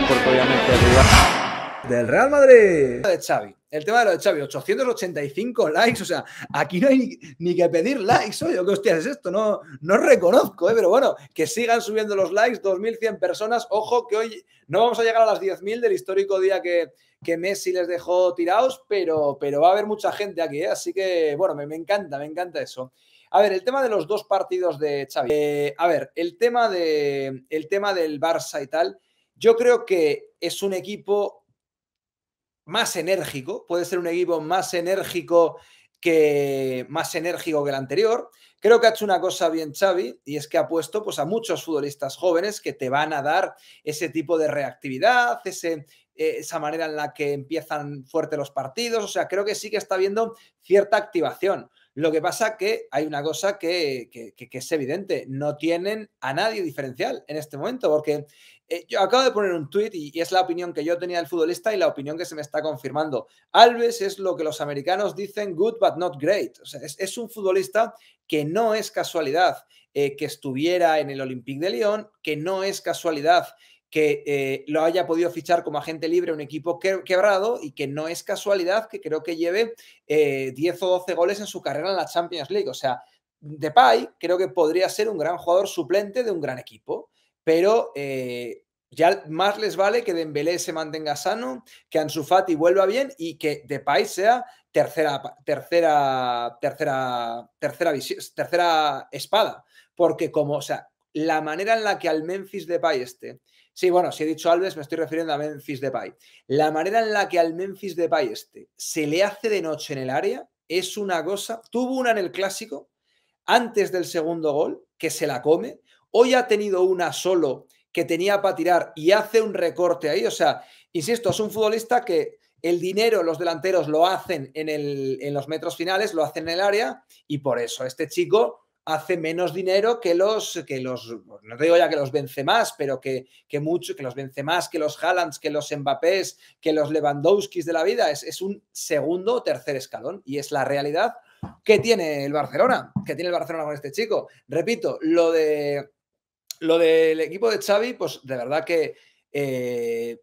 porque obviamente el del Real Madrid. De Xavi. El tema de lo de Xavi, 885 likes, o sea, aquí no hay ni, que pedir likes, oye, ¿qué hostias es esto? No, no reconozco, ¿eh? pero bueno, que sigan subiendo los likes, 2.100 personas, ojo que hoy no vamos a llegar a las 10.000 del histórico día que, que Messi les dejó tirados, pero, pero va a haber mucha gente aquí, ¿eh? así que bueno, me, encanta, me encanta eso. A ver, el tema de los dos partidos de Xavi. Eh, a ver, el tema, de, el tema del Barça y tal. Yo creo que es un equipo más enérgico, puede ser un equipo más enérgico que más enérgico que el anterior. Creo que ha hecho una cosa bien Xavi y es que ha puesto pues, a muchos futbolistas jóvenes que te van a dar ese tipo de reactividad, eh, esa manera en la que empiezan fuerte los partidos. O sea, creo que sí que está habiendo cierta activación. Lo que pasa que hay una cosa que, es evidente, no tienen a nadie diferencial en este momento, porque eh, yo acabo de poner un tuit y, es la opinión que yo tenía del futbolista y la opinión que se me está confirmando. Alves es lo que los americanos dicen good but not great. es, un futbolista que no es casualidad eh, que estuviera en el Olympique de Lyon, que no es casualidad que eh, lo haya podido fichar como agente libre un equipo quebrado y que no es casualidad que creo que lleve 10 eh, o 12 goles en su carrera en la Champions League. O sea, Depay creo que podría ser un gran jugador suplente de un gran equipo, pero eh, ya más les vale que Dembélé se mantenga sano, que Ansu Fati vuelva bien y que Depay sea tercera tercera tercera tercera tercera espada, porque como, o sea, la manera en la que al Memphis Depay este, sí, bueno, si he dicho Alves, me estoy refiriendo a Memphis Depay, la manera en la que al Memphis Depay este se le hace de noche en el área es una cosa, tuvo una en el clásico, antes del segundo gol, que se la come, hoy ha tenido una solo que tenía para tirar y hace un recorte ahí, o sea, insisto, es un futbolista que el dinero los delanteros lo hacen en, en los metros finales, lo hacen en el área y por eso este chico hace menos dinero que los, que los, no te digo ya que los vence más, pero que, que mucho, que los vence más, que los Hallands, que los Mbappés, que los Lewandowskis de la vida. Es, es un segundo o tercer escalón y es la realidad que tiene el Barcelona, que tiene el Barcelona con este chico. Repito, lo de lo del equipo de Xavi, pues de verdad que eh,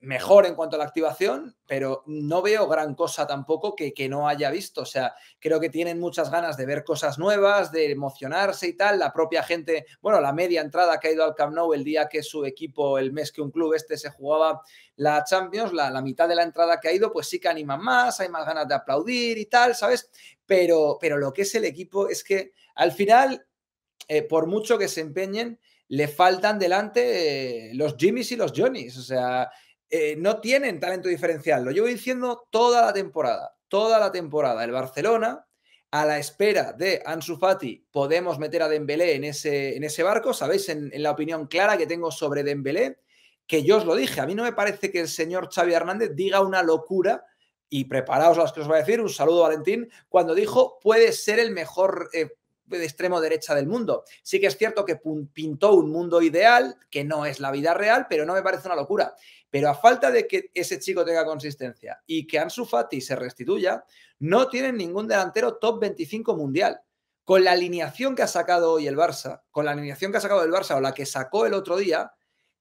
mejor en cuanto a la activación, pero no veo gran cosa tampoco que, que, no haya visto. O sea, creo que tienen muchas ganas de ver cosas nuevas, de emocionarse y tal. La propia gente, bueno, la media entrada que ha ido al Camp Nou el día que su equipo, el mes que un club este se jugaba la Champions, la, mitad de la entrada que ha ido, pues sí que animan más, hay más ganas de aplaudir y tal, ¿sabes? Pero, pero lo que es el equipo es que al final, eh, por mucho que se empeñen, le faltan delante eh, los Jimmys y los Johnnys. O sea, eh, no tienen talento diferencial. Lo llevo diciendo toda la temporada, toda la temporada. El Barcelona, a la espera de Ansu Fati, podemos meter a Dembélé en ese, en ese barco. Sabéis, en, la opinión clara que tengo sobre Dembélé, que yo os lo dije, a mí no me parece que el señor Xavi Hernández diga una locura y preparaos las que os va a decir, un saludo Valentín, cuando dijo puede ser el mejor eh, de extremo derecha del mundo. Sí que es cierto que pintó un mundo ideal, que no es la vida real, pero no me parece una locura. Pero a falta de que ese chico tenga consistencia y que Ansu Fati se restituya, no tienen ningún delantero top 25 mundial. Con la alineación que ha sacado hoy el Barça, con la alineación que ha sacado el Barça o la que sacó el otro día,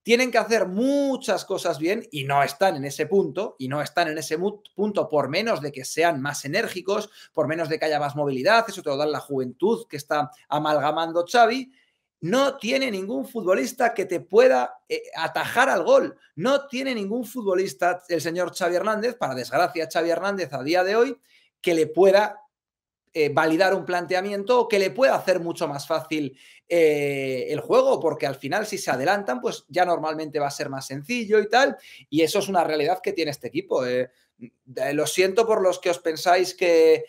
tienen que hacer muchas cosas bien y no están en ese punto, y no están en ese punto por menos de que sean más enérgicos, por menos de que haya más movilidad, eso te lo da la juventud que está amalgamando Xavi. No tiene ningún futbolista que te pueda eh, atajar al gol. No tiene ningún futbolista, el señor Xavi Hernández, para desgracia Xavi Hernández a día de hoy, que le pueda eh, validar un planteamiento que le pueda hacer mucho más fácil eh, el juego, porque al final si se adelantan, pues ya normalmente va a ser más sencillo y tal, y eso es una realidad que tiene este equipo. Eh, lo siento por los que os pensáis que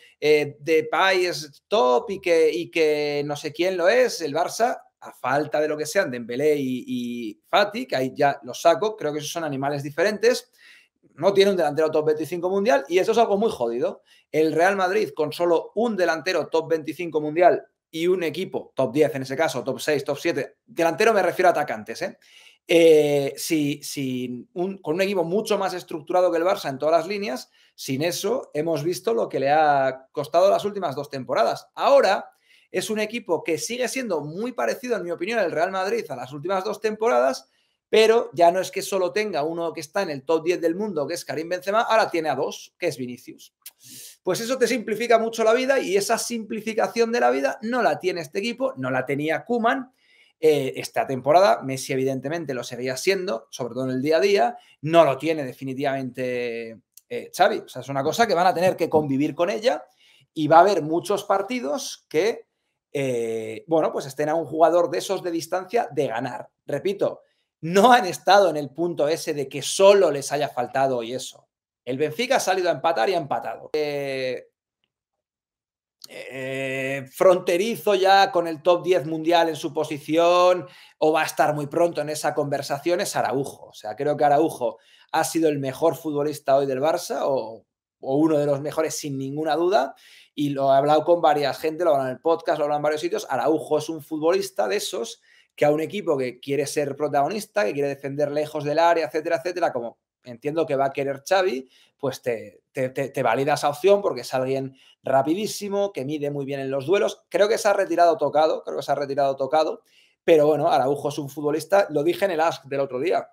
Depay es top y que, no sé quién lo es, el Barça, a falta de lo que sean Dembélé y, y Fati, que ahí ya los saco, creo que esos son animales diferentes, no tiene un delantero top 25 mundial y eso es algo muy jodido. El Real Madrid con solo un delantero top 25 mundial y un equipo top 10 en ese caso, top 6, top 7, delantero me refiero a atacantes, ¿eh? eh si, con un equipo mucho más estructurado que el Barça en todas las líneas, sin eso hemos visto lo que le ha costado las últimas dos temporadas. Ahora es un equipo que sigue siendo muy parecido, en mi opinión, el Real Madrid a las últimas dos temporadas, pero ya no es que solo tenga uno que está en el top 10 del mundo, que es Karim Benzema, ahora tiene a dos, que es Vinicius. Pues eso te simplifica mucho la vida y esa simplificación de la vida no la tiene este equipo, no la tenía Kuman. Eh, esta temporada. Messi, evidentemente, lo seguía siendo, sobre todo en el día a día. No lo tiene definitivamente eh, Xavi. O sea, es una cosa que van a tener que convivir con ella y va a haber muchos partidos que, eh, bueno, pues estén a un jugador de esos de distancia de ganar. Repito, no han estado en el punto ese de que solo les haya faltado hoy eso. El Benfica ha salido a empatar y ha empatado. Eh, eh, fronterizo ya con el top 10 mundial en su posición o va a estar muy pronto en esa conversación es Araujo. O sea, creo que Araujo ha sido el mejor futbolista hoy del Barça o, o uno de los mejores sin ninguna duda. Y lo he hablado con varias gente, lo hablan en el podcast, lo hablan en varios sitios. Araujo es un futbolista de esos que a un equipo que quiere ser protagonista, que quiere defender lejos del área, etcétera, etcétera, como entiendo que va a querer Xavi, pues te, valida esa opción porque es alguien rapidísimo, que mide muy bien en los duelos. Creo que se ha retirado tocado, creo que se ha retirado tocado, pero bueno, Araujo es un futbolista, lo dije en el Ask del otro día.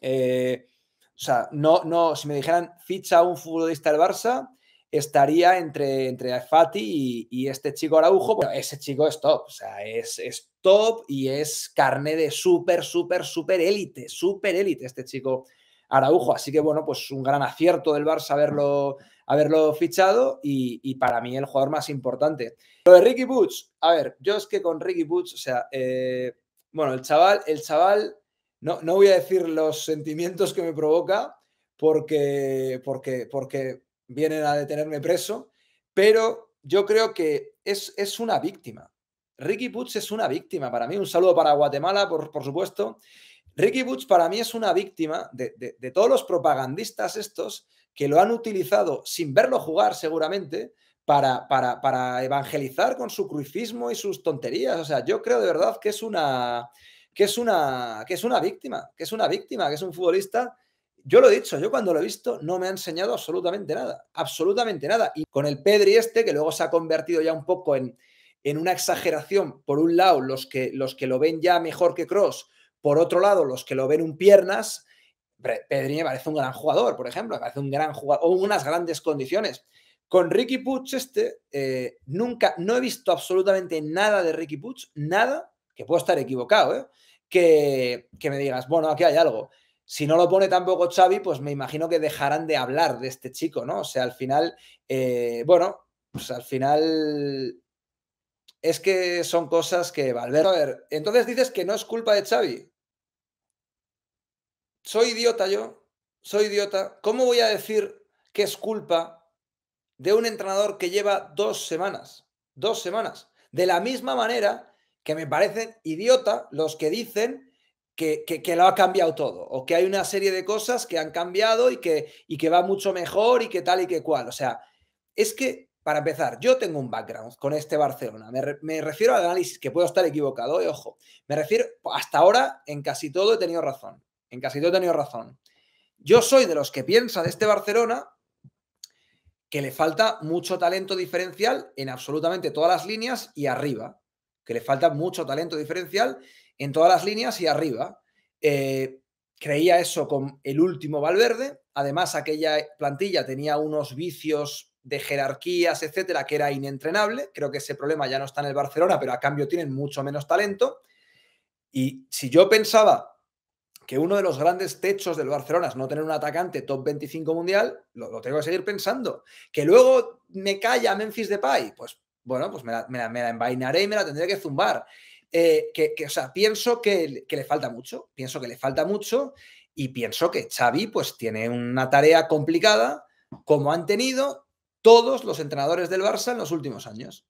Eh, o sea, no, no, si me dijeran ficha a un futbolista del Barça, estaría entre, entre Fati y, este chico Araujo. Bueno, ese chico es top, o sea, es, top y es carne de súper, súper, súper élite, súper élite este chico Araujo. Así que bueno, pues un gran acierto del Barça haberlo, haberlo fichado y, para mí el jugador más importante. Lo de Ricky Butch, a ver, yo es que con Ricky Butch o sea, eh, bueno, el chaval, el chaval, no, no voy a decir los sentimientos que me provoca porque, porque, porque vienen a detenerme preso, pero yo creo que es, es una víctima. Ricky Butch es una víctima para mí. Un saludo para Guatemala, por, supuesto. Ricky Butch para mí es una víctima de, todos los propagandistas estos que lo han utilizado sin verlo jugar seguramente para, para, evangelizar con su crucismo y sus tonterías. O sea, yo creo de verdad que es una, que es una, que es una víctima, que es una víctima, que es un futbolista yo lo he dicho, yo cuando lo he visto no me ha enseñado absolutamente nada, absolutamente nada. Y con el Pedri este, que luego se ha convertido ya un poco en, en una exageración, por un lado los que, los que lo ven ya mejor que Cross, por otro lado los que lo ven un piernas, Pedri me parece un gran jugador, por ejemplo, me parece un gran jugador, o unas grandes condiciones. Con Ricky Puch este, eh, nunca, no he visto absolutamente nada de Ricky Puch, nada, que puedo estar equivocado, ¿eh? que, que me digas, bueno, aquí hay algo. Si no lo pone tampoco Xavi, pues me imagino que dejarán de hablar de este chico, ¿no? O sea, al final, eh, bueno, pues al final es que son cosas que Valverde... A ver, entonces dices que no es culpa de Xavi. Soy idiota yo, soy idiota. ¿Cómo voy a decir que es culpa de un entrenador que lleva dos semanas? Dos semanas. De la misma manera que me parecen idiota los que dicen que, lo ha cambiado todo, o que hay una serie de cosas que han cambiado y que, y que va mucho mejor y que tal y que cual. O sea, es que, para empezar, yo tengo un background con este Barcelona. Me, refiero al análisis, que puedo estar equivocado, eh, ojo, me refiero, hasta ahora en casi todo he tenido razón, en casi todo he tenido razón. Yo soy de los que piensa de este Barcelona que le falta mucho talento diferencial en absolutamente todas las líneas y arriba, que le falta mucho talento diferencial en todas las líneas y arriba. Eh, creía eso con el último Valverde. Además, aquella plantilla tenía unos vicios de jerarquías, etcétera, que era inentrenable. Creo que ese problema ya no está en el Barcelona, pero a cambio tienen mucho menos talento. Y si yo pensaba que uno de los grandes techos del Barcelona es no tener un atacante top 25 mundial, lo, tengo que seguir pensando. Que luego me calla Memphis Depay, pues bueno, pues me la, me la envainaré y me la tendré que zumbar. Eh, que, o sea, pienso que, que le falta mucho, pienso que le falta mucho y pienso que Xavi pues tiene una tarea complicada como han tenido todos los entrenadores del Barça en los últimos años.